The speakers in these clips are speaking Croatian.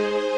Thank you.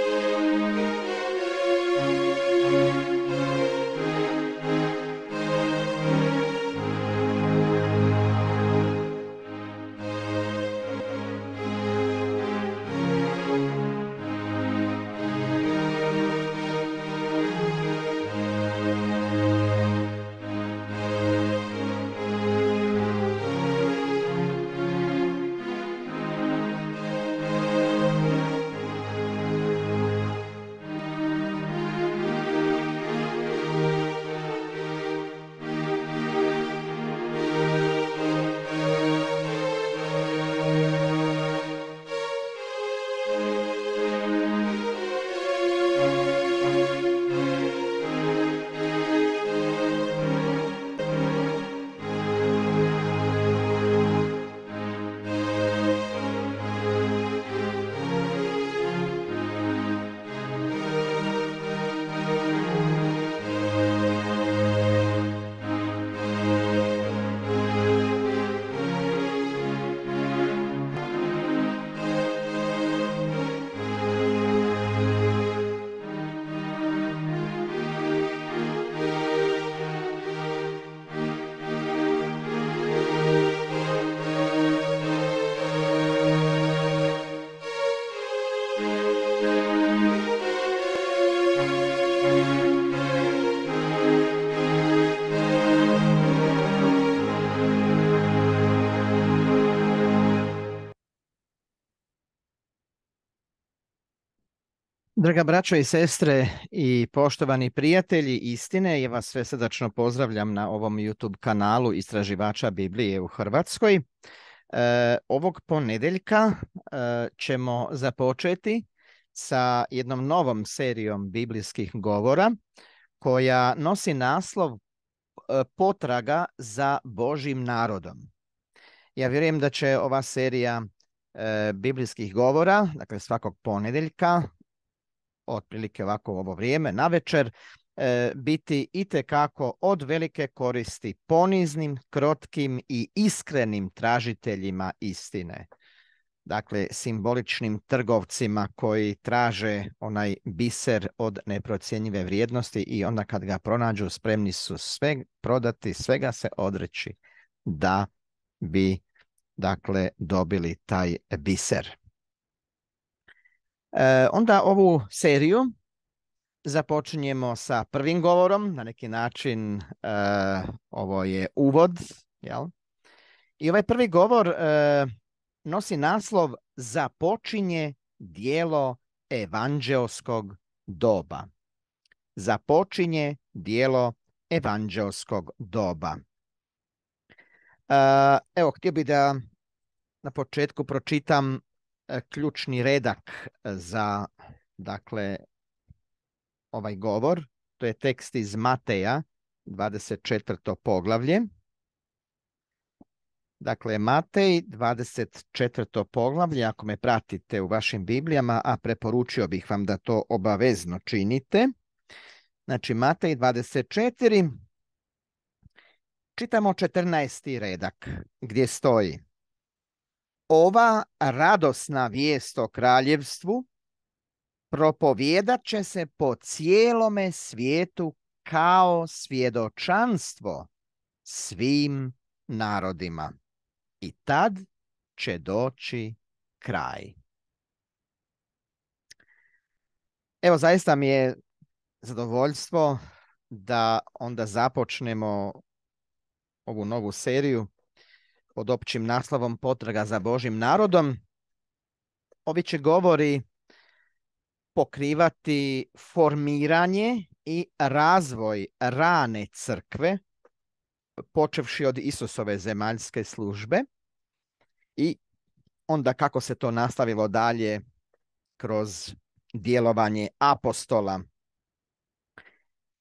Draga braćo i sestre i poštovani prijatelji istine, ja vas sve srdačno pozdravljam na ovom YouTube kanalu Istraživača Biblije u Hrvatskoj. E, ovog ponedeljka e, ćemo započeti sa jednom novom serijom biblijskih govora koja nosi naslov e, Potraga za Božim narodom. Ja vjerujem da će ova serija e, biblijskih govora, dakle svakog ponedeljka, otprilike ovako ovo vrijeme, na večer, e, biti itekako od velike koristi poniznim, krotkim i iskrenim tražiteljima istine. Dakle, simboličnim trgovcima koji traže onaj biser od neprocjenjive vrijednosti i onda kad ga pronađu spremni su sve prodati, svega se odreći da bi dakle dobili taj biser. E, onda ovu seriju započinjemo sa prvim govorom, na neki način e, ovo je uvod. Jel? I ovaj prvi govor e, nosi naslov Započinje dijelo evanđeoskog doba. Započinje dijelo evanđeoskog doba. Evo, htio bih da na početku pročitam E, ključni redak e, za dakle ovaj govor, to je tekst iz Mateja, 24. poglavlje. Dakle, Matej, 24. poglavlje, ako me pratite u vašim Biblijama, a preporučio bih vam da to obavezno činite. Znači, Matej 24, čitamo 14. redak gdje stoji. Ova radosna vijest o kraljevstvu propovjedat će se po cijelome svijetu kao svjedočanstvo svim narodima. I tad će doći kraj. Evo, zaista mi je zadovoljstvo da onda započnemo ovu novu seriju pod općim naslovom Potraga za Božim narodom. Ovi će govori pokrivati formiranje i razvoj rane crkve, počevši od Isusove zemaljske službe i onda kako se to nastavilo dalje kroz djelovanje apostola.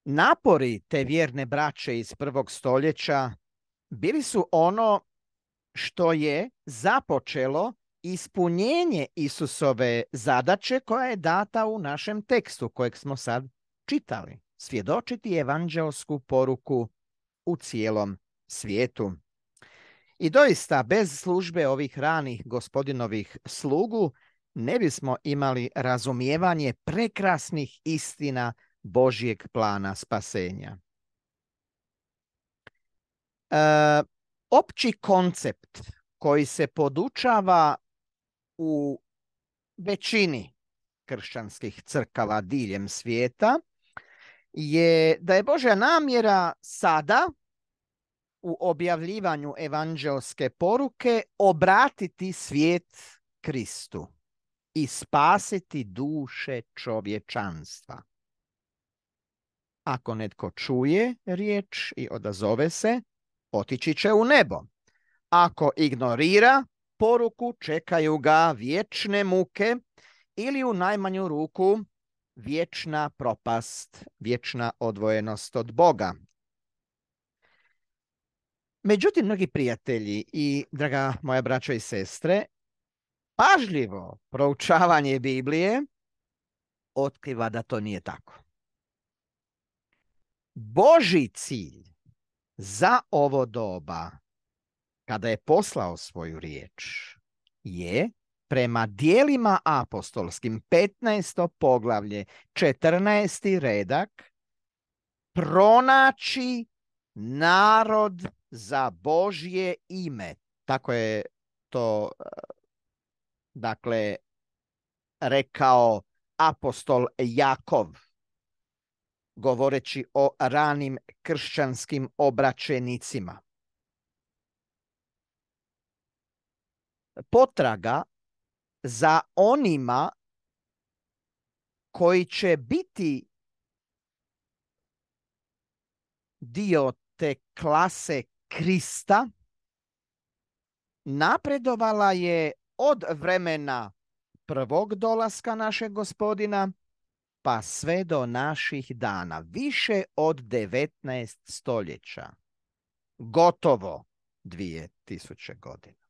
Napori te vjerne braće iz prvog stoljeća bili su ono što je započelo ispunjenje Isusove zadaće koja je data u našem tekstu kojeg smo sad čitali. Svjedočiti evanđelsku poruku u cijelom svijetu. I doista, bez službe ovih ranih gospodinovih slugu, ne bismo imali razumijevanje prekrasnih istina Božjeg plana spasenja. E, opći koncept koji se podučava u većini kršćanskih crkava diljem svijeta je da je Božja namjera sada u objavljivanju evanđelske poruke obratiti svijet Kristu i spasiti duše čovječanstva. Ako netko čuje riječ i odazove se, otići će u nebo. Ako ignorira poruku, čekaju ga vječne muke ili u najmanju ruku vječna propast, vječna odvojenost od Boga. Međutim, mnogi prijatelji i draga moja braća i sestre, pažljivo proučavanje Biblije otkriva da to nije tako. Boži cilj za ovo doba kada je poslao svoju riječ je prema dijelima apostolskim 15. poglavlje 14. redak pronaći narod za Božje ime. Tako je to dakle rekao apostol Jakov govoreći o ranim kršćanskim obraćenicima. Potraga za onima koji će biti dio te klase Krista napredovala je od vremena prvog dolaska našeg gospodina pa sve do naših dana, više od 19 stoljeća, gotovo 2000 godina.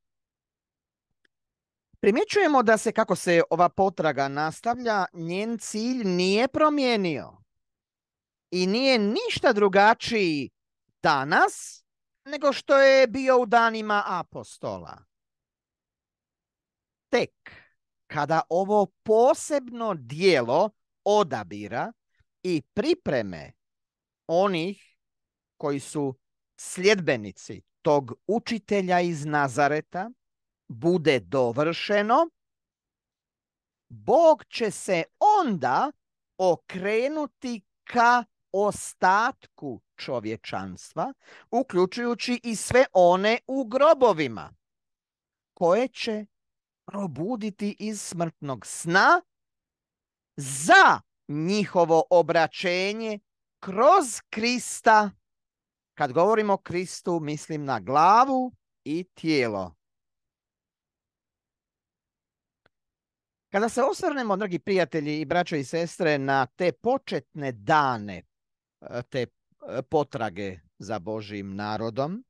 Primjećujemo da se, kako se ova potraga nastavlja, njen cilj nije promijenio i nije ništa drugačiji danas nego što je bio u danima apostola. Tek kada ovo posebno dijelo odabira i pripreme onih koji su sljedbenici tog učitelja iz Nazareta bude dovršeno, Bog će se onda okrenuti ka ostatku čovječanstva, uključujući i sve one u grobovima, koje će probuditi iz smrtnog sna za njihovo obraćenje kroz Krista. Kad govorimo o Kristu, mislim na glavu i tijelo. Kada se osvrnemo, dragi prijatelji i braće i sestre, na te početne dane eh, te eh, potrage za Božim narodom,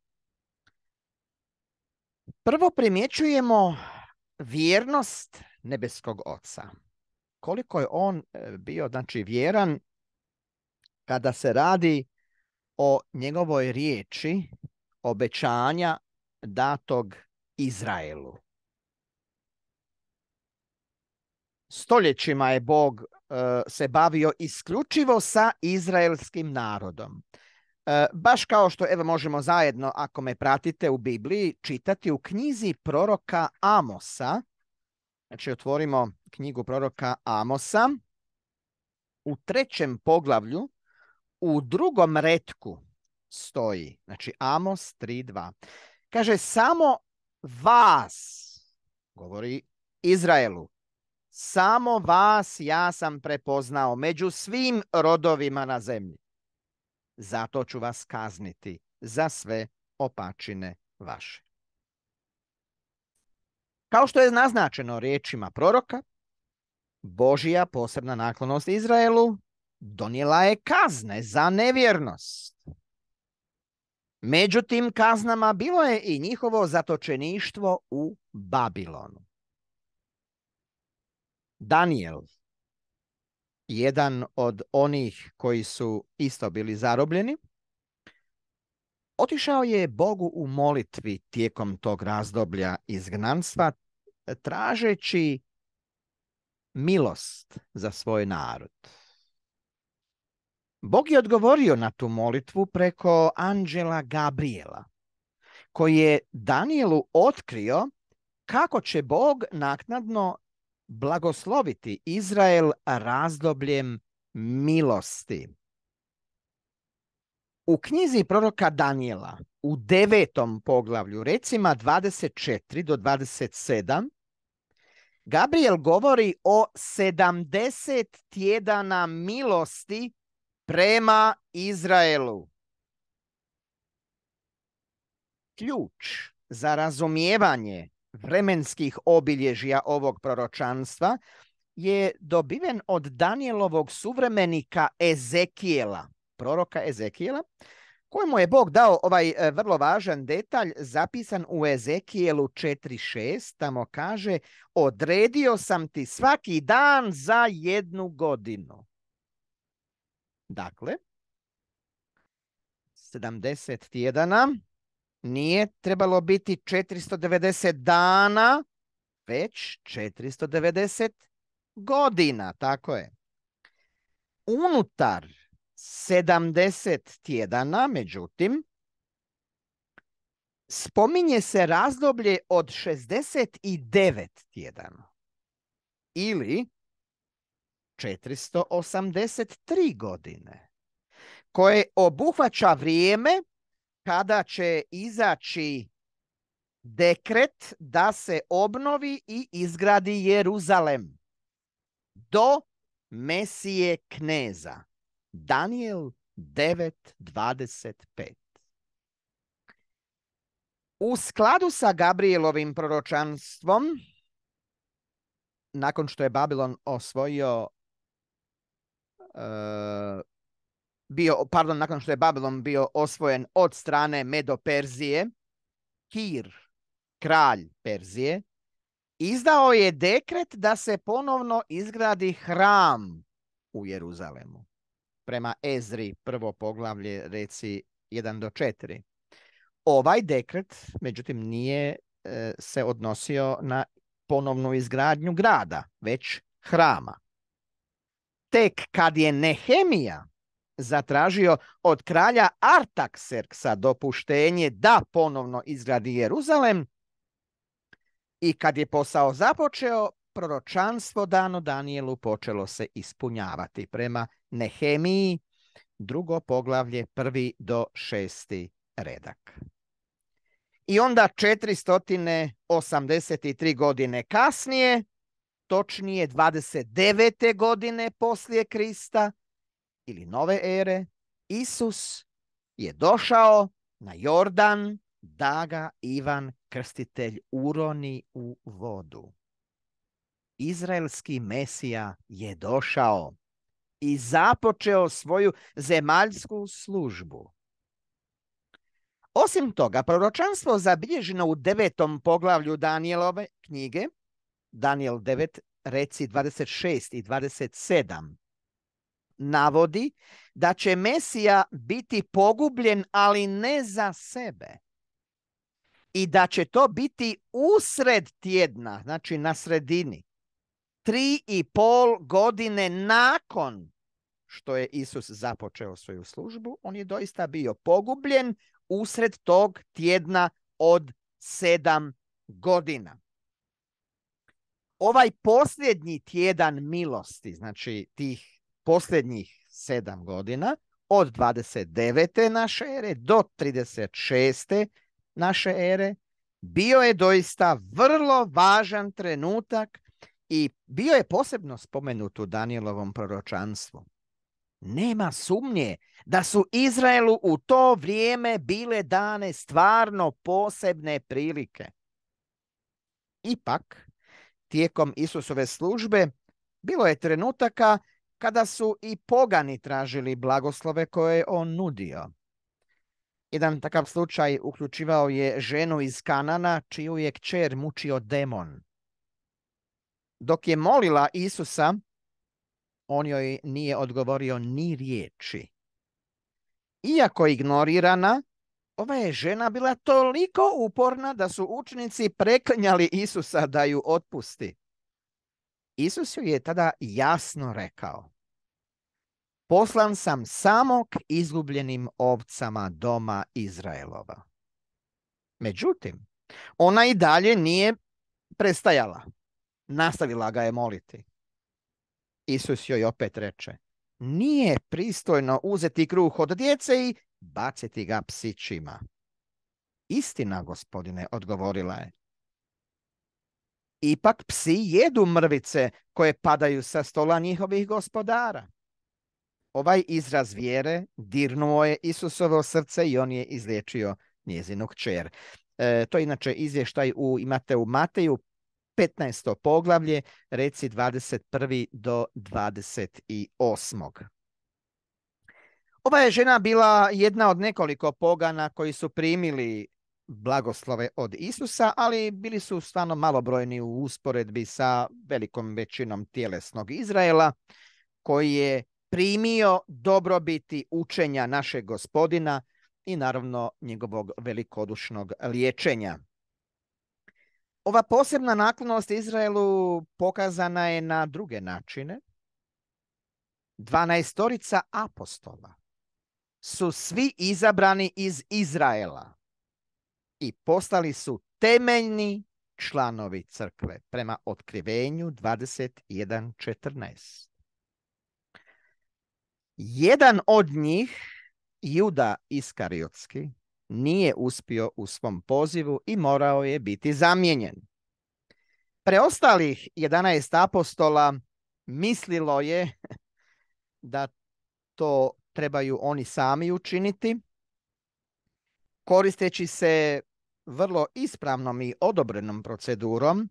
prvo primjećujemo vjernost nebeskog Oca koliko je on e, bio znači vjeran kada se radi o njegovoj riječi obećanja datog Izraelu. Stoljećima je Bog e, se bavio isključivo sa izraelskim narodom. E, baš kao što evo možemo zajedno, ako me pratite u Bibliji, čitati u knjizi proroka Amosa, Znači, otvorimo knjigu proroka Amosa. U trećem poglavlju, u drugom retku stoji, znači Amos 3.2. Kaže, samo vas, govori Izraelu, samo vas ja sam prepoznao među svim rodovima na zemlji. Zato ću vas kazniti za sve opačine vaše. Kao što je naznačeno riječima proroka, Božija posebna naklonost Izraelu donijela je kazne za nevjernost. Međutim, kaznama bilo je i njihovo zatočeništvo u Babilonu. Daniel, jedan od onih koji su isto bili zarobljeni, Otišao je Bogu u molitvi tijekom tog razdoblja izgnanstva, tražeći milost za svoj narod. Bog je odgovorio na tu molitvu preko anđela Gabriela, koji je Danielu otkrio kako će Bog naknadno blagosloviti Izrael razdobljem milosti. U knjizi proroka Daniela u devetom poglavlju, recima 24 do 27, Gabriel govori o 70 tjedana milosti prema Izraelu. Ključ za razumijevanje vremenskih obilježja ovog proročanstva je dobiven od Danielovog suvremenika Ezekijela – proroka Ezekijela, kojemu je Bog dao ovaj e, vrlo važan detalj zapisan u Ezekijelu 4.6. Tamo kaže, odredio sam ti svaki dan za jednu godinu. Dakle, 70 tjedana nije trebalo biti 490 dana, već 490 godina, tako je. Unutar 70 tjedana, međutim, spominje se razdoblje od 69 tjedana ili 483 godine, koje obuhvaća vrijeme kada će izaći dekret da se obnovi i izgradi Jeruzalem do Mesije Kneza. Daniel 9.25. U skladu sa Gabrielovim proročanstvom, nakon što je Babilon osvojio eh, bio, pardon, nakon što je Babilon bio osvojen od strane Medo-Perzije, Kir, kralj Perzije, izdao je dekret da se ponovno izgradi hram u Jeruzalemu prema Ezri, prvo poglavlje, reci 1 do 4. Ovaj dekret, međutim, nije e, se odnosio na ponovnu izgradnju grada, već hrama. Tek kad je Nehemija zatražio od kralja Artakserksa dopuštenje da ponovno izgradi Jeruzalem i kad je posao započeo, proročanstvo dano Danielu počelo se ispunjavati prema Nehemiji, drugo poglavlje, prvi do šesti redak. I onda 483 godine kasnije, točnije 29. godine poslije Krista ili nove ere, Isus je došao na Jordan da ga Ivan Krstitelj uroni u vodu. Izraelski mesija je došao i započeo svoju zemaljsku službu. Osim toga, proročanstvo zabilježeno u devetom poglavlju Danielove knjige, Daniel 9, reci 26 i 27, navodi da će Mesija biti pogubljen, ali ne za sebe. I da će to biti usred tjedna, znači na sredini tri i pol godine nakon što je Isus započeo svoju službu, on je doista bio pogubljen usred tog tjedna od sedam godina. Ovaj posljednji tjedan milosti, znači tih posljednjih sedam godina, od 29. naše ere do 36. naše ere, bio je doista vrlo važan trenutak i bio je posebno spomenut u Danielovom proročanstvu. Nema sumnje da su Izraelu u to vrijeme bile dane stvarno posebne prilike. Ipak, tijekom Isusove službe bilo je trenutaka kada su i pogani tražili blagoslove koje je on nudio. Jedan takav slučaj uključivao je ženu iz Kanana, čiju je kćer mučio demon. Dok je molila Isusa, on joj nije odgovorio ni riječi. Iako ignorirana, ova je žena bila toliko uporna da su učnici preklinjali Isusa da ju otpusti. Isus ju je tada jasno rekao. Poslan sam samo izgubljenim ovcama doma Izraelova. Međutim, ona i dalje nije prestajala nastavila ga je moliti. Isus joj opet reče, nije pristojno uzeti kruh od djece i baciti ga psićima. Istina, gospodine, odgovorila je. Ipak psi jedu mrvice koje padaju sa stola njihovih gospodara. Ovaj izraz vjere dirnuo je Isusovo srce i on je izliječio njezinog čer. E, to je inače izvještaj u, imate u Mateju 15. poglavlje, reci 21. do 28. Ova je žena bila jedna od nekoliko pogana koji su primili blagoslove od Isusa, ali bili su stvarno malobrojni u usporedbi sa velikom većinom tjelesnog Izraela, koji je primio dobrobiti učenja našeg gospodina i naravno njegovog velikodušnog liječenja. Ova posebna naklonost Izraelu pokazana je na druge načine. Dvanaestorica apostola su svi izabrani iz Izraela i postali su temeljni članovi crkve prema otkrivenju 21.14. Jedan od njih, Juda Iskariotski, nije uspio u svom pozivu i morao je biti zamijenjen. Preostalih 11 apostola mislilo je da to trebaju oni sami učiniti, koristeći se vrlo ispravnom i odobrenom procedurom,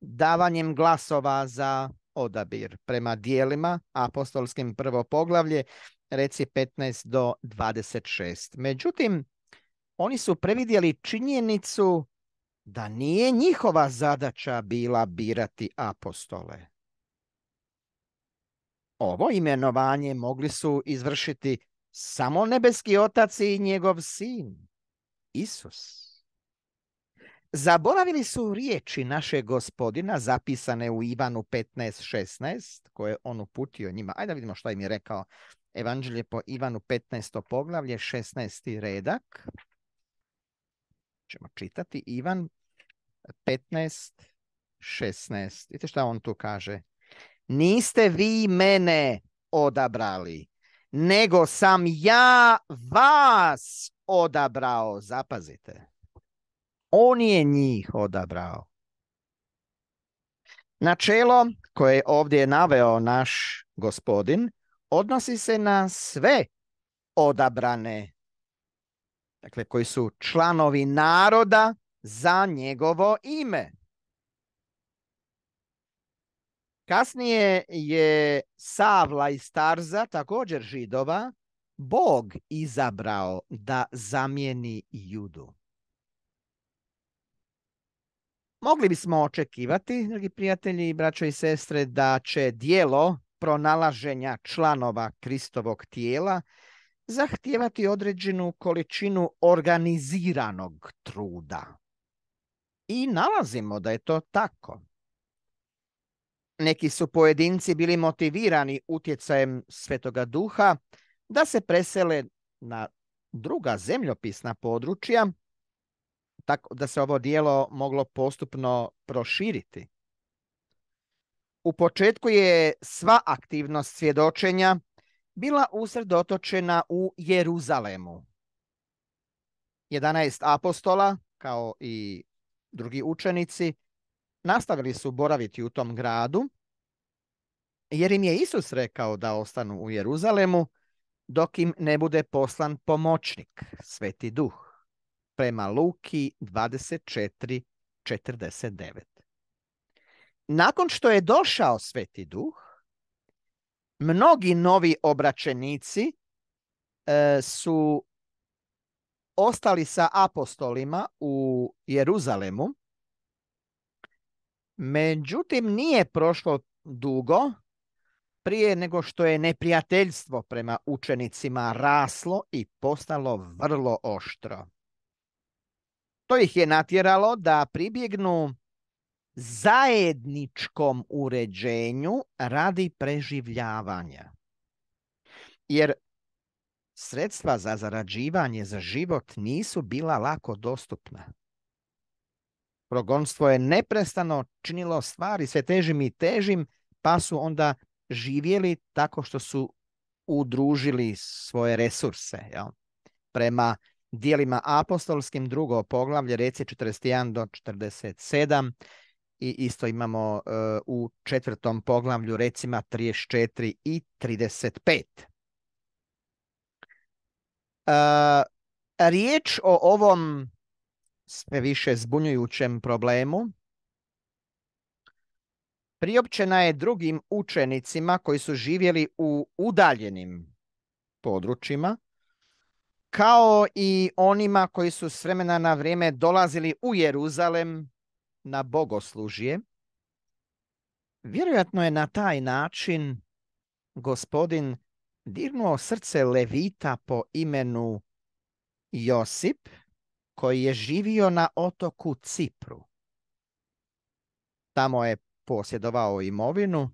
davanjem glasova za odabir prema dijelima, apostolskim prvo poglavlje, reci 15 do 26. Međutim, oni su previdjeli činjenicu da nije njihova zadaća bila birati apostole. Ovo imenovanje mogli su izvršiti samo nebeski otac i njegov sin, Isus. Zaboravili su riječi našeg gospodina zapisane u Ivanu 15.16 koje on uputio njima. Ajde da vidimo što im je rekao Evanđelje po Ivanu 15. poglavlje 16. redak ćemo čitati Ivan 15, 16. Vidite šta on tu kaže? Niste vi mene odabrali, nego sam ja vas odabrao. Zapazite. On je njih odabrao. Načelo koje je ovdje naveo naš gospodin odnosi se na sve odabrane dakle koji su članovi naroda za njegovo ime. Kasnije je Savla i starza također židova, Bog izabrao da zamijeni judu. Mogli bismo očekivati, dragi prijatelji, braćo i sestre, da će dijelo pronalaženja članova Kristovog tijela zahtijevati određenu količinu organiziranog truda. I nalazimo da je to tako. Neki su pojedinci bili motivirani utjecajem Svetoga Duha da se presele na druga zemljopisna područja, tako da se ovo dijelo moglo postupno proširiti. U početku je sva aktivnost svjedočenja bila usredotočena u Jeruzalemu. 11 apostola, kao i drugi učenici, nastavili su boraviti u tom gradu, jer im je Isus rekao da ostanu u Jeruzalemu dok im ne bude poslan pomoćnik, sveti duh, prema Luki 24.49. Nakon što je došao sveti duh, mnogi novi obraćenici e, su ostali sa apostolima u Jeruzalemu. Međutim, nije prošlo dugo prije nego što je neprijateljstvo prema učenicima raslo i postalo vrlo oštro. To ih je natjeralo da pribjegnu zajedničkom uređenju radi preživljavanja. Jer sredstva za zarađivanje za život nisu bila lako dostupna. Progonstvo je neprestano činilo stvari sve težim i težim, pa su onda živjeli tako što su udružili svoje resurse. Jel? Prema dijelima apostolskim drugo poglavlje, reci 41 do 47, i isto imamo e, u četvrtom poglavlju recima 34 i 35. E, riječ o ovom sve više zbunjujućem problemu priopćena je drugim učenicima koji su živjeli u udaljenim područjima, kao i onima koji su s vremena na vrijeme dolazili u Jeruzalem na bogoslužje, vjerojatno je na taj način gospodin dirnuo srce Levita po imenu Josip, koji je živio na otoku Cipru. Tamo je posjedovao imovinu,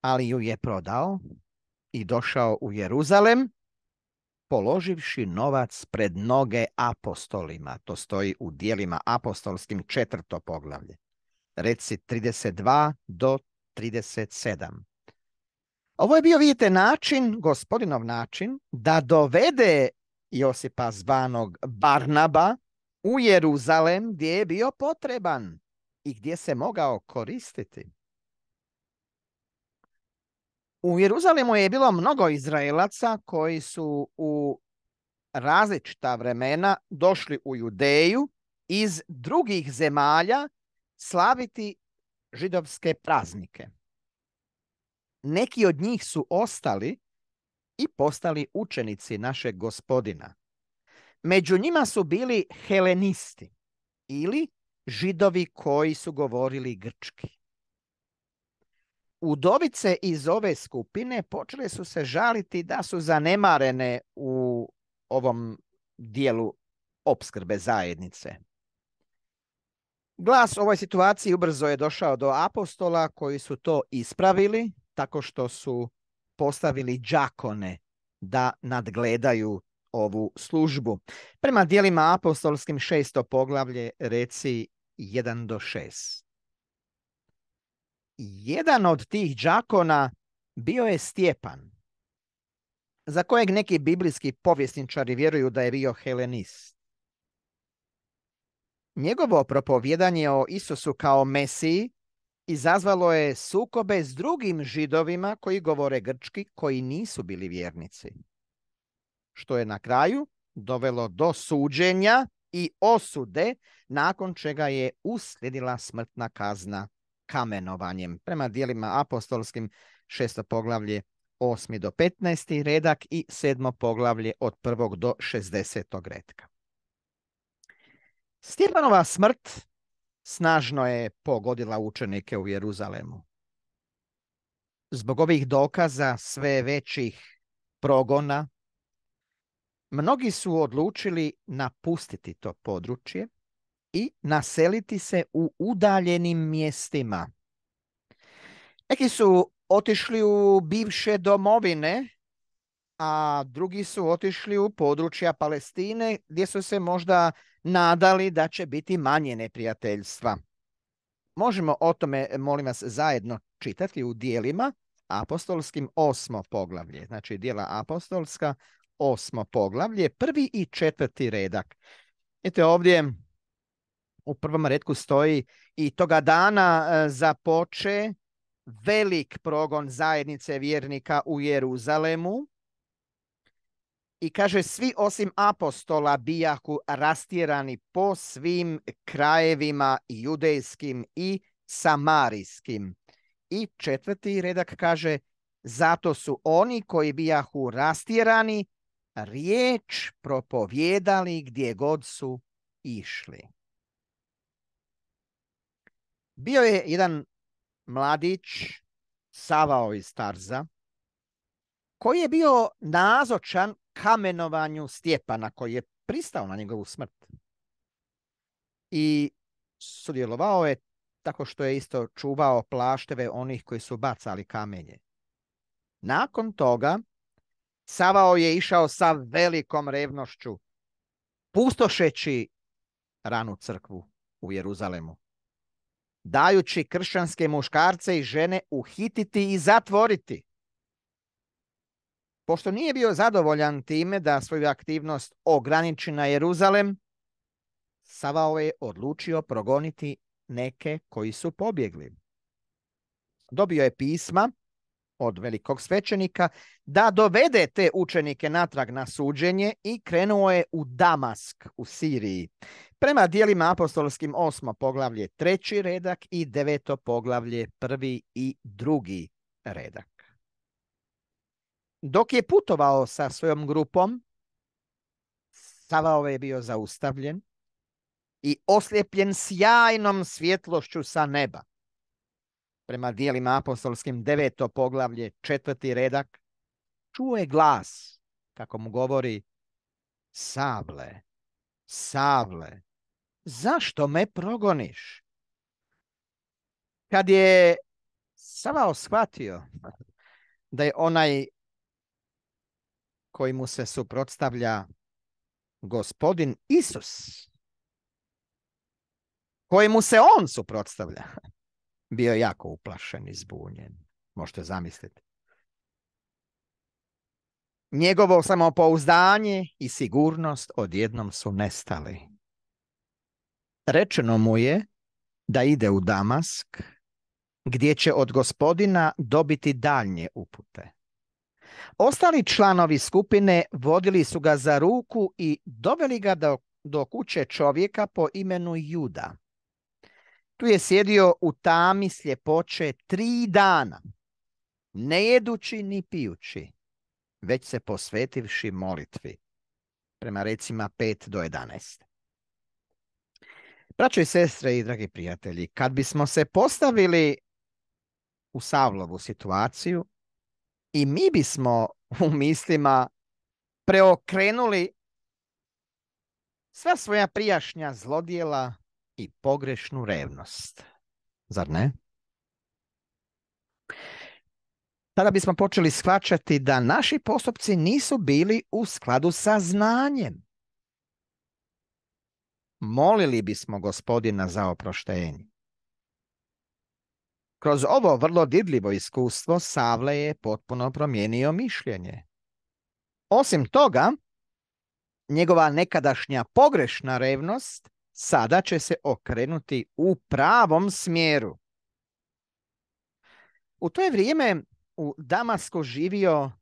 ali ju je prodao i došao u Jeruzalem položivši novac pred noge apostolima. To stoji u dijelima apostolskim četvrto poglavlje. Reci 32 do 37. Ovo je bio, vidite, način, gospodinov način, da dovede Josipa zvanog Barnaba u Jeruzalem gdje je bio potreban i gdje se mogao koristiti. U Jeruzalimu je bilo mnogo Izraelaca koji su u različita vremena došli u Judeju iz drugih zemalja slaviti židovske praznike. Neki od njih su ostali i postali učenici našeg gospodina. Među njima su bili helenisti ili židovi koji su govorili grčki. Udovice iz ove skupine počele su se žaliti da su zanemarene u ovom dijelu opskrbe zajednice. Glas ovoj situaciji ubrzo je došao do apostola koji su to ispravili tako što su postavili džakone da nadgledaju ovu službu. Prema dijelima apostolskim šesto poglavlje reci 1 do 6. Jedan od tih đakona bio je Stjepan, za kojeg neki biblijski povjesničari vjeruju da je bio helenist. Njegovo propovjedanje o Isusu kao Mesiji izazvalo je sukobe s drugim židovima koji govore grčki, koji nisu bili vjernici. Što je na kraju dovelo do suđenja i osude, nakon čega je uslijedila smrtna kazna kamenovanjem. Prema dijelima apostolskim šesto poglavlje 8. do 15. redak i sedmo poglavlje od 1. do 60. redka. Stjepanova smrt snažno je pogodila učenike u Jeruzalemu. Zbog ovih dokaza sve većih progona, mnogi su odlučili napustiti to područje i naseliti se u udaljenim mjestima. Neki su otišli u bivše domovine, a drugi su otišli u područja Palestine gdje su se možda nadali da će biti manje neprijateljstva. Možemo o tome, molim vas, zajedno čitati u dijelima apostolskim osmo poglavlje, znači dijela apostolska osmo poglavlje, prvi i četvrti redak. Vidite ovdje u prvom redku stoji i toga dana e, započe velik progon zajednice vjernika u Jeruzalemu. I kaže, svi osim apostola bijahu rastjerani po svim krajevima judejskim i samarijskim. I četvrti redak kaže, zato su oni koji bijahu rastjerani riječ propovjedali gdje god su išli. Bio je jedan mladić, Savao iz Tarza, koji je bio nazočan kamenovanju Stjepana, koji je pristao na njegovu smrt. I sudjelovao je tako što je isto čuvao plašteve onih koji su bacali kamenje. Nakon toga, Savao je išao sa velikom revnošću, pustošeći ranu crkvu u Jeruzalemu dajući kršćanske muškarce i žene uhititi i zatvoriti. Pošto nije bio zadovoljan time da svoju aktivnost ograniči na Jeruzalem, Savao je odlučio progoniti neke koji su pobjegli. Dobio je pisma od velikog svećenika da dovede te učenike natrag na suđenje i krenuo je u Damask u Siriji. Prema dijelima apostolskim osmo poglavlje treći redak i deveto poglavlje prvi i drugi redak. Dok je putovao sa svojom grupom, Savao je bio zaustavljen i oslijepljen sjajnom svjetlošću sa neba prema dijelima apostolskim deveto poglavlje, četvrti redak, čuo je glas, kako mu govori, sable, sable, zašto me progoniš? Kad je Savao shvatio da je onaj koji mu se suprotstavlja gospodin Isus, kojemu se on suprotstavlja, bio je jako uplašen i zbunjen. Možete zamisliti. Njegovo samopouzdanje i sigurnost odjednom su nestali. Rečeno mu je da ide u Damask, gdje će od gospodina dobiti daljnje upute. Ostali članovi skupine vodili su ga za ruku i doveli ga do, do kuće čovjeka po imenu Juda. Tu je sjedio u tami sljepoće tri dana, ne jedući ni pijući, već se posvetivši molitvi, prema recima pet do 11. Braćo i sestre i dragi prijatelji, kad bismo se postavili u Savlovu situaciju i mi bismo u mislima preokrenuli sva svoja prijašnja zlodjela, i pogrešnu revnost. Zar ne? Tada bismo počeli shvaćati da naši postupci nisu bili u skladu sa znanjem. Molili bismo gospodina za oproštenje. Kroz ovo vrlo dirljivo iskustvo Savle je potpuno promijenio mišljenje. Osim toga, njegova nekadašnja pogrešna revnost sada će se okrenuti u pravom smjeru. U to je vrijeme u Damasku živio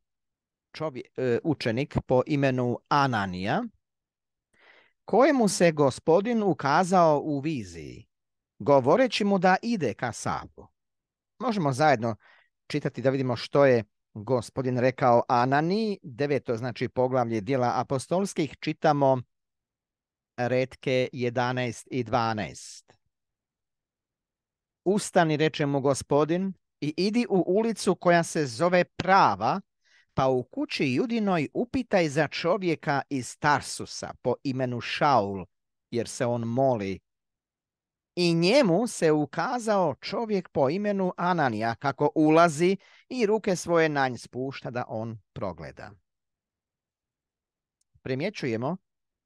e, učenik po imenu Ananija, kojemu se gospodin ukazao u viziji, govoreći mu da ide ka Sabu. Možemo zajedno čitati da vidimo što je gospodin rekao Anani, deveto znači poglavlje dijela apostolskih, čitamo Redke 11 i 12. Ustani, reče mu gospodin, i idi u ulicu koja se zove Prava, pa u kući Judinoj upitaj za čovjeka iz Tarsusa po imenu Šaul, jer se on moli. I njemu se ukazao čovjek po imenu Ananija kako ulazi i ruke svoje nanj spušta da on progleda. Primjećujemo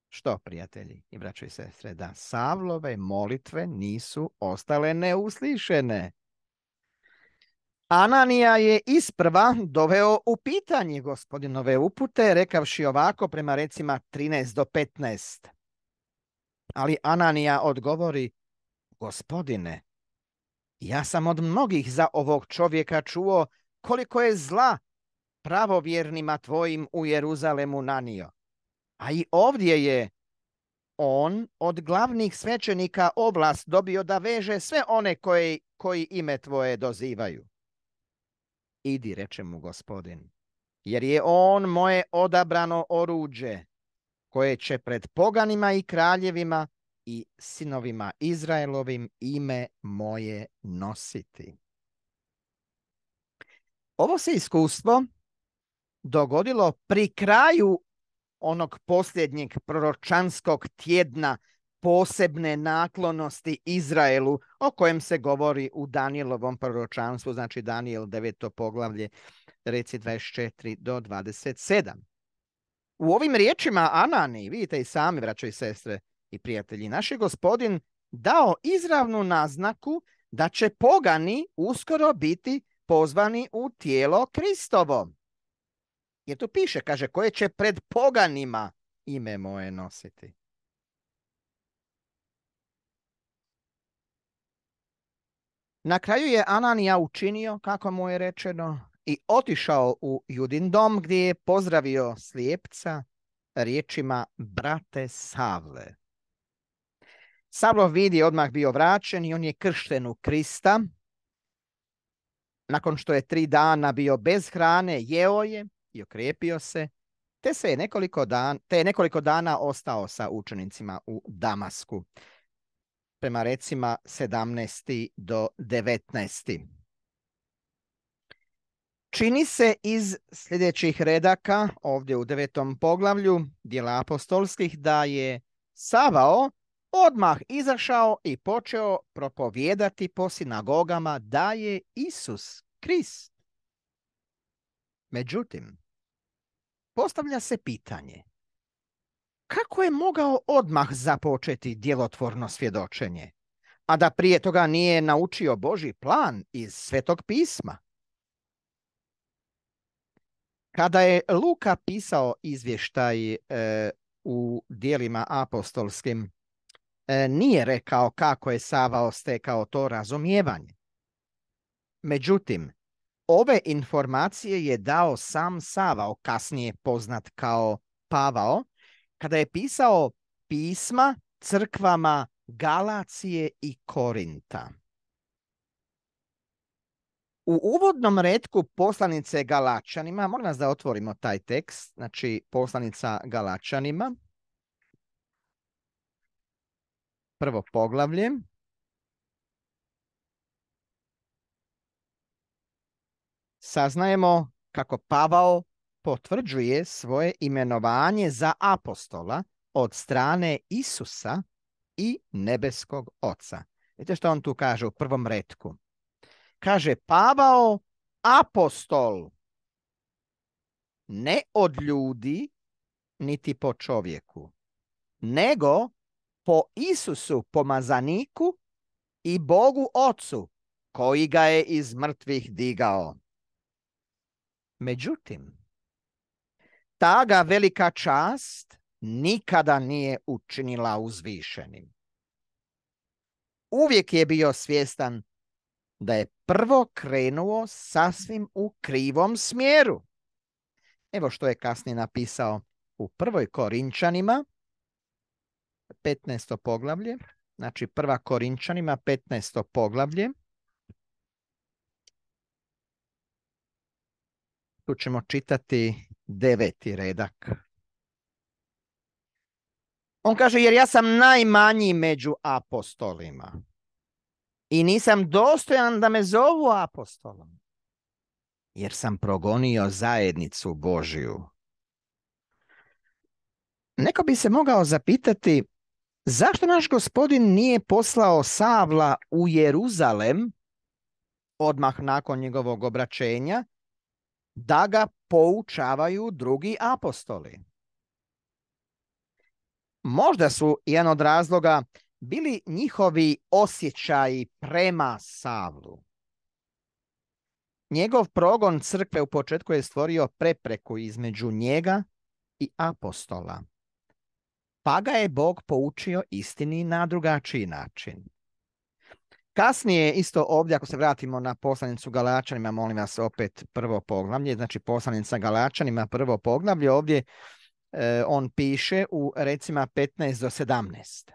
što, prijatelji i braćo i sestre, da Savlove molitve nisu ostale neuslišene. Ananija je isprva doveo u pitanje gospodinove upute, rekavši ovako prema recima 13 do 15. Ali Ananija odgovori, gospodine, ja sam od mnogih za ovog čovjeka čuo koliko je zla pravovjernima tvojim u Jeruzalemu nanio. A i ovdje je on od glavnih svećenika oblast dobio da veže sve one koji, koji ime tvoje dozivaju. Idi, reče mu gospodin, jer je on moje odabrano oruđe koje će pred poganima i kraljevima i sinovima Izraelovim ime moje nositi. Ovo se iskustvo dogodilo pri kraju onog posljednjeg proročanskog tjedna posebne naklonosti Izraelu o kojem se govori u Danielovom proročanstvu, znači Daniel 9. poglavlje, reci 24 do 27. U ovim riječima Anani, vidite i sami, braćo i sestre i prijatelji, naš gospodin dao izravnu naznaku da će pogani uskoro biti pozvani u tijelo Kristovo. Jer tu piše, kaže, koje će pred poganima ime moje nositi. Na kraju je Ananija učinio, kako mu je rečeno, i otišao u Judin dom gdje je pozdravio slijepca riječima brate Savle. Savlov vidi je odmah bio vraćen i on je kršten u Krista. Nakon što je tri dana bio bez hrane, jeo je i okrijepio se, te, se je nekoliko te je nekoliko dana ostao sa učenicima u Damasku, prema recima 17. do 19. Čini se iz sljedećih redaka ovdje u devetom poglavlju dijela apostolskih da je Savao odmah izašao i počeo propovijedati po sinagogama da je Isus Krist. Međutim, postavlja se pitanje kako je mogao odmah započeti djelotvorno svjedočenje, a da prije toga nije naučio Boži plan iz Svetog pisma? Kada je Luka pisao izvještaj e, u dijelima apostolskim, e, nije rekao kako je Sava ostekao to razumijevanje. Međutim, Ove informacije je dao sam Savao, kasnije poznat kao Pavao, kada je pisao pisma crkvama Galacije i Korinta. U uvodnom redku poslanice Galačanima, molim vas da otvorimo taj tekst, znači poslanica Galačanima, prvo poglavlje, saznajemo kako Pavao potvrđuje svoje imenovanje za apostola od strane Isusa i nebeskog oca. Vidite što on tu kaže u prvom redku. Kaže Pavao apostol, ne od ljudi, niti po čovjeku, nego po Isusu pomazaniku i Bogu ocu, koji ga je iz mrtvih digao. Međutim, ta ga velika čast nikada nije učinila uzvišenim. Uvijek je bio svjestan da je prvo krenuo sasvim u krivom smjeru. Evo što je kasnije napisao u prvoj Korinčanima, 15. poglavlje, znači prva Korinčanima, 15. poglavlje, Tu ćemo čitati deveti redak. On kaže, jer ja sam najmanji među apostolima i nisam dostojan da me zovu apostolom, jer sam progonio zajednicu Božiju. Neko bi se mogao zapitati zašto naš gospodin nije poslao Savla u Jeruzalem odmah nakon njegovog obraćenja, da ga poučavaju drugi apostoli. Možda su jedan od razloga bili njihovi osjećaji prema Savlu. Njegov progon crkve u početku je stvorio prepreku između njega i apostola. Pa ga je Bog poučio istini na drugačiji način. Kasnije, isto ovdje, ako se vratimo na poslanicu Galačanima, molim vas opet prvo poglavlje, znači poslanica Galačanima, prvo poglavlje, ovdje e, on piše u recima 15 do 17.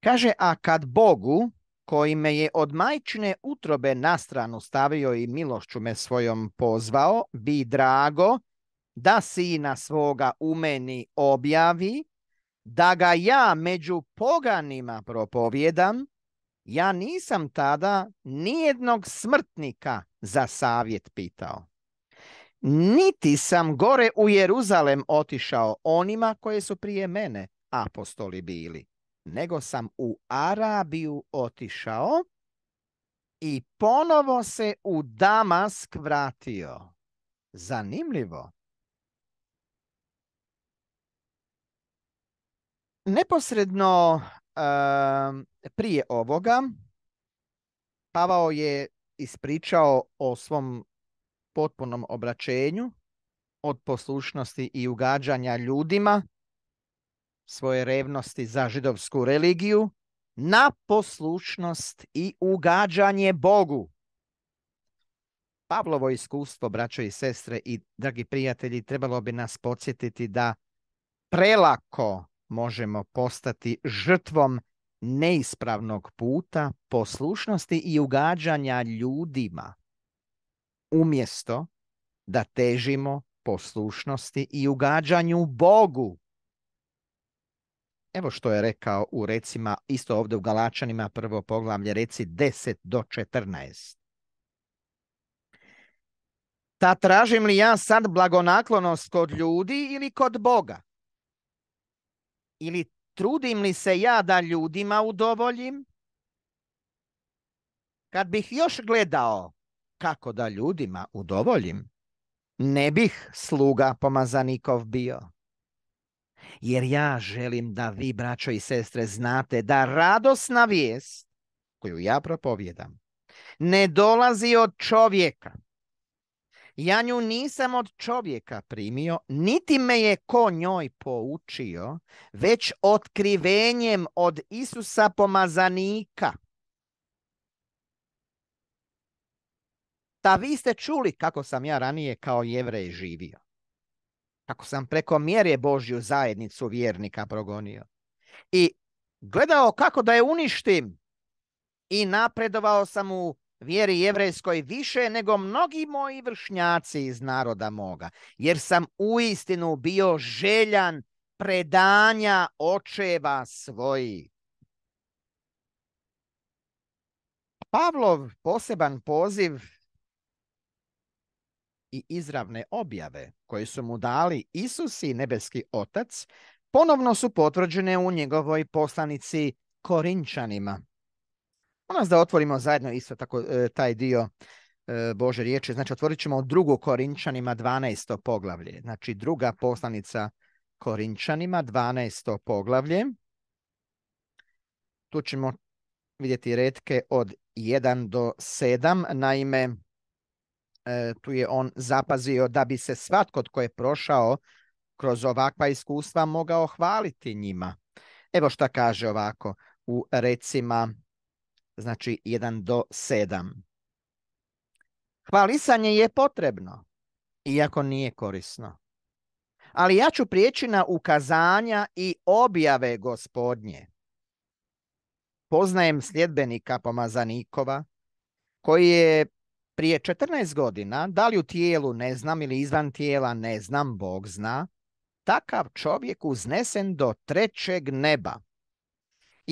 Kaže, a kad Bogu, koji me je od majčine utrobe na stranu stavio i milošću me svojom pozvao, bi drago da sina svoga u meni objavi, da ga ja među poganima propovjedam, ja nisam tada nijednog smrtnika za savjet pitao. Niti sam gore u Jeruzalem otišao onima koje su prije mene apostoli bili, nego sam u Arabiju otišao i ponovo se u Damask vratio. Zanimljivo. Neposredno prije ovoga Pavao je ispričao o svom potpunom obraćenju od poslušnosti i ugađanja ljudima svoje revnosti za židovsku religiju na poslušnost i ugađanje Bogu. Pavlovo iskustvo, braćo i sestre i dragi prijatelji, trebalo bi nas podsjetiti da prelako možemo postati žrtvom neispravnog puta, poslušnosti i ugađanja ljudima, umjesto da težimo poslušnosti i ugađanju Bogu. Evo što je rekao u recima, isto ovdje u Galačanima, prvo poglavlje, reci 10 do 14. Ta tražim li ja sad blagonaklonost kod ljudi ili kod Boga? ili trudim li se ja da ljudima udovoljim? Kad bih još gledao kako da ljudima udovoljim, ne bih sluga pomazanikov bio. Jer ja želim da vi, braćo i sestre, znate da radosna vijest koju ja propovjedam ne dolazi od čovjeka, ja nju nisam od čovjeka primio, niti me je ko njoj poučio, već otkrivenjem od Isusa pomazanika. Ta vi ste čuli kako sam ja ranije kao jevrej živio. Kako sam preko mjere Božju zajednicu vjernika progonio. I gledao kako da je uništim i napredovao sam u vjeri jevrejskoj više nego mnogi moji vršnjaci iz naroda moga, jer sam uistinu bio željan predanja očeva svoji. Pavlov poseban poziv i izravne objave koje su mu dali Isus i nebeski otac ponovno su potvrđene u njegovoj poslanici Korinčanima. Molim da otvorimo zajedno isto tako e, taj dio e, Bože riječi. Znači, otvorit ćemo drugu Korinčanima 12. poglavlje. Znači, druga poslanica Korinčanima 12. poglavlje. Tu ćemo vidjeti redke od 1 do 7. Naime, e, tu je on zapazio da bi se svatko tko je prošao kroz ovakva iskustva mogao hvaliti njima. Evo šta kaže ovako u recima znači 1 do 7. Hvalisanje je potrebno, iako nije korisno. Ali ja ću prijeći na ukazanja i objave gospodnje. Poznajem sljedbenika pomazanikova, koji je prije 14 godina, da li u tijelu ne znam ili izvan tijela ne znam, Bog zna, takav čovjek uznesen do trećeg neba.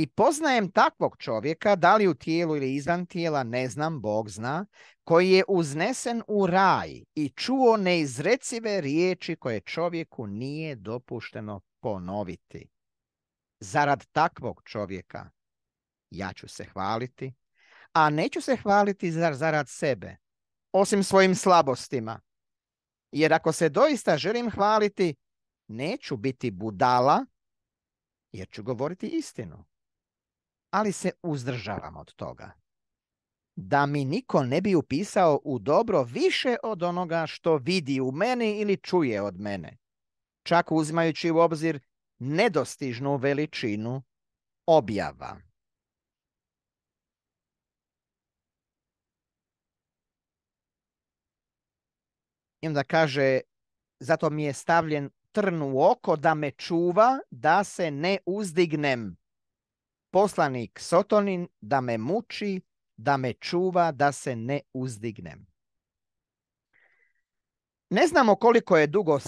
I poznajem takvog čovjeka, da li u tijelu ili izvan tijela, ne znam, Bog zna, koji je uznesen u raj i čuo neizrecive riječi koje čovjeku nije dopušteno ponoviti. Zarad takvog čovjeka ja ću se hvaliti, a neću se hvaliti zar zarad sebe, osim svojim slabostima. Jer ako se doista želim hvaliti, neću biti budala, jer ću govoriti istinu ali se uzdržavam od toga. Da mi niko ne bi upisao u dobro više od onoga što vidi u meni ili čuje od mene, čak uzmajući u obzir nedostižnu veličinu objava. I onda kaže, zato mi je stavljen trn u oko da me čuva, da se ne uzdignem poslanik Sotonin da me muči, da me čuva, da se ne uzdignem. Ne znamo koliko je dugo eh,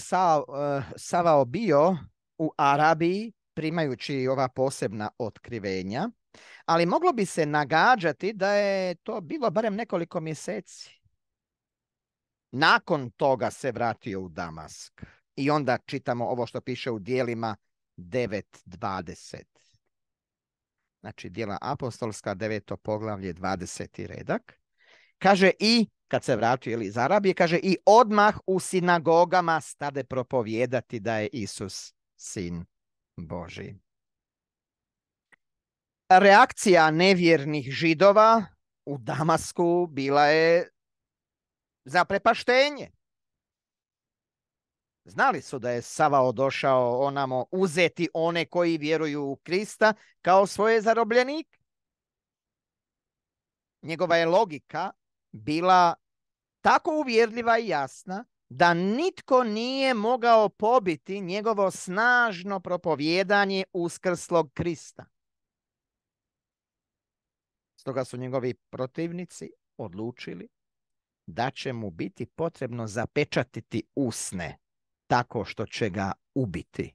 Savao bio u Arabiji primajući ova posebna otkrivenja, ali moglo bi se nagađati da je to bilo barem nekoliko mjeseci. Nakon toga se vratio u Damask i onda čitamo ovo što piše u dijelima 9.20 znači dijela apostolska, deveto poglavlje, 20. redak. Kaže i, kad se vratio iz Arabije, kaže i odmah u sinagogama stade propovijedati da je Isus sin Boži. Reakcija nevjernih židova u Damasku bila je za prepaštenje. Znali su da je Savao došao onamo uzeti one koji vjeruju u Krista kao svoje zarobljenike. Njegova je logika bila tako uvjerljiva i jasna da nitko nije mogao pobiti njegovo snažno propovjedanje uskrslog Krista. Stoga su njegovi protivnici odlučili da će mu biti potrebno zapečatiti usne tako što će ga ubiti.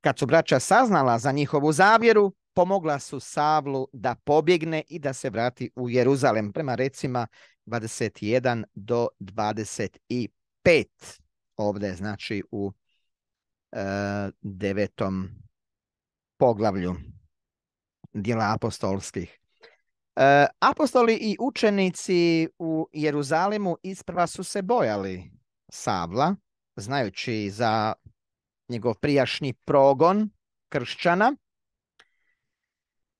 Kad su braća saznala za njihovu zavjeru, pomogla su Savlu da pobjegne i da se vrati u Jeruzalem prema recima 21 do 25. Ovdje znači u e, devetom poglavlju dijela apostolskih. E, apostoli i učenici u Jeruzalemu isprva su se bojali Savla, znajući za njegov prijašnji progon kršćana,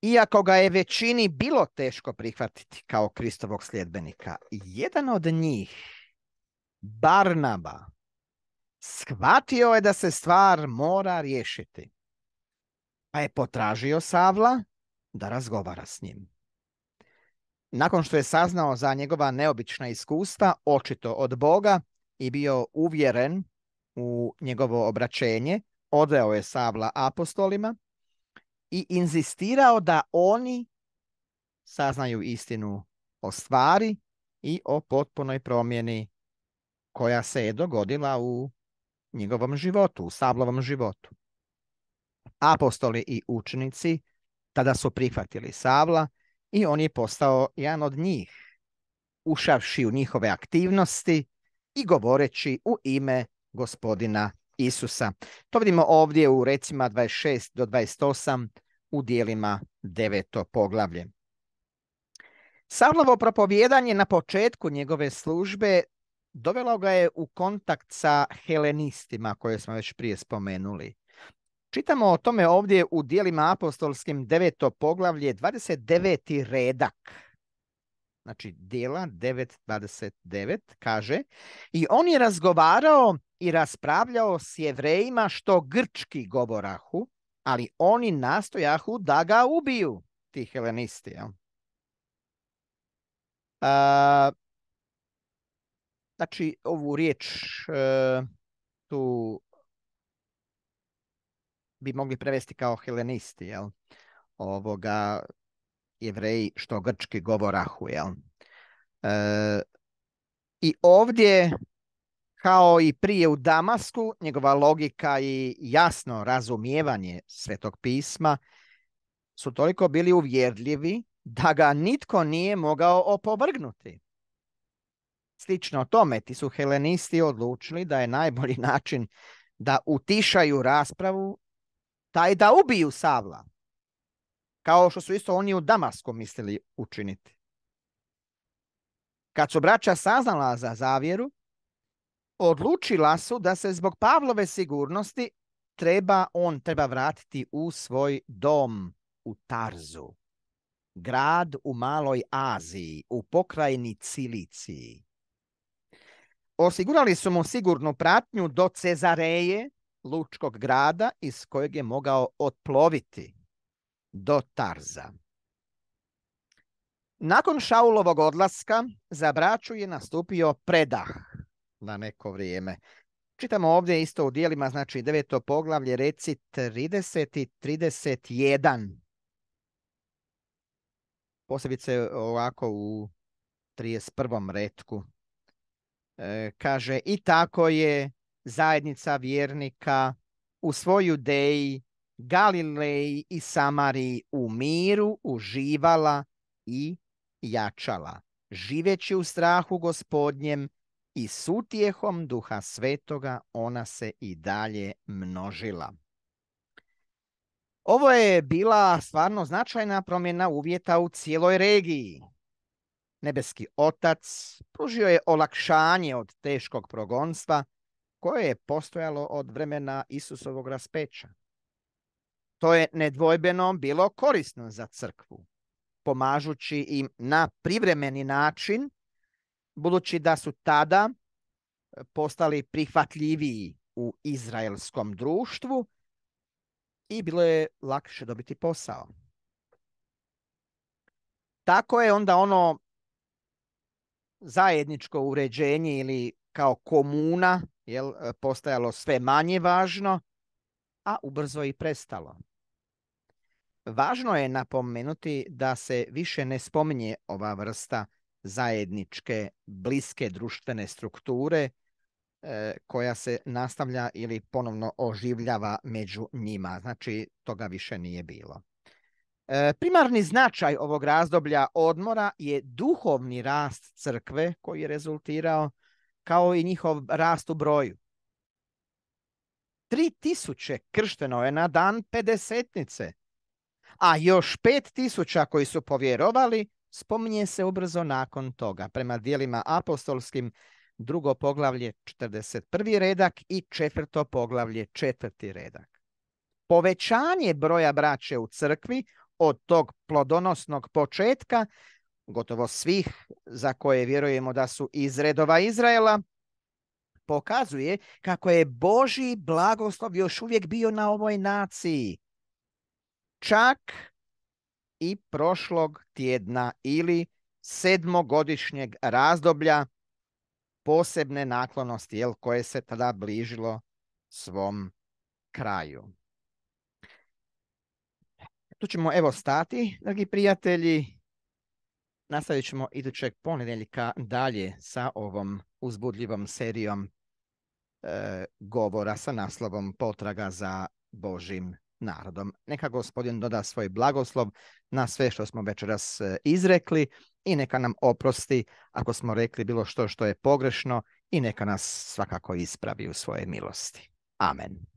iako ga je većini bilo teško prihvatiti kao Kristovog sljedbenika, jedan od njih, Barnaba, shvatio je da se stvar mora riješiti. Pa je potražio Savla da razgovara s njim. Nakon što je saznao za njegova neobična iskustva, očito od Boga, i bio uvjeren u njegovo obraćenje, odveo je Savla apostolima i inzistirao da oni saznaju istinu o stvari i o potpunoj promjeni koja se je dogodila u njegovom životu, u Savlovom životu. Apostoli i učenici tada su prihvatili Savla i on je postao jedan od njih. Ušavši u njihove aktivnosti, i govoreći u ime gospodina Isusa. To vidimo ovdje u recima 26 do 28 u dijelima deveto poglavlje. Savlovo propovjedanje na početku njegove službe dovelo ga je u kontakt sa helenistima koje smo već prije spomenuli. Čitamo o tome ovdje u dijelima apostolskim deveto poglavlje 29. redak znači dijela 9.29, kaže I on je razgovarao i raspravljao s jevrejima što grčki govorahu, ali oni nastojahu da ga ubiju, ti helenisti. Ja. znači, ovu riječ e, tu bi mogli prevesti kao helenisti, jel? Ovoga, jevreji, što grčki govorahu. E, I ovdje, kao i prije u Damasku, njegova logika i jasno razumijevanje svetog pisma su toliko bili uvjerljivi da ga nitko nije mogao opovrgnuti. Slično tome, ti su helenisti odlučili da je najbolji način da utišaju raspravu taj da ubiju Savla kao što su isto oni u Damasku mislili učiniti. Kad su braća saznala za zavjeru, odlučila su da se zbog Pavlove sigurnosti treba on treba vratiti u svoj dom u Tarzu, grad u Maloj Aziji, u pokrajini Ciliciji. Osigurali su mu sigurnu pratnju do Cezareje, lučkog grada iz kojeg je mogao otploviti do Tarza. Nakon Šaulovog odlaska za braću je nastupio predah na neko vrijeme. Čitamo ovdje isto u dijelima, znači deveto poglavlje, reci 30 i 31. Posebice ovako u 31. retku. E, kaže, i tako je zajednica vjernika u svoju deji Galileji i Samariji u miru uživala i jačala, živeći u strahu gospodnjem i sutjehom duha svetoga ona se i dalje množila. Ovo je bila stvarno značajna promjena uvjeta u cijeloj regiji. Nebeski otac pružio je olakšanje od teškog progonstva koje je postojalo od vremena Isusovog raspeća. To je nedvojbeno bilo korisno za crkvu, pomažući im na privremeni način, budući da su tada e, postali prihvatljiviji u izraelskom društvu i bilo je lakše dobiti posao. Tako je onda ono zajedničko uređenje ili kao komuna jel, e, postajalo sve manje važno, a ubrzo i prestalo. Važno je napomenuti da se više ne spominje ova vrsta zajedničke, bliske društvene strukture e, koja se nastavlja ili ponovno oživljava među njima. Znači, toga više nije bilo. E, primarni značaj ovog razdoblja odmora je duhovni rast crkve koji je rezultirao kao i njihov rast u broju. 3000 kršteno je na dan pedesetnice, a još pet tisuća koji su povjerovali spominje se ubrzo nakon toga prema dijelima apostolskim drugo poglavlje 41. redak i četvrto poglavlje četvrti redak. Povećanje broja braće u crkvi od tog plodonosnog početka, gotovo svih za koje vjerujemo da su iz redova Izraela, pokazuje kako je Boži blagoslov još uvijek bio na ovoj naciji – čak i prošlog tjedna ili sedmogodišnjeg razdoblja posebne naklonosti jel, koje se tada bližilo svom kraju. Tu ćemo evo stati, dragi prijatelji. Nastavit ćemo idućeg ponedjeljka dalje sa ovom uzbudljivom serijom e, govora sa naslovom Potraga za Božim narodom. Neka gospodin doda svoj blagoslov na sve što smo večeras e, izrekli i neka nam oprosti ako smo rekli bilo što što je pogrešno i neka nas svakako ispravi u svoje milosti. Amen.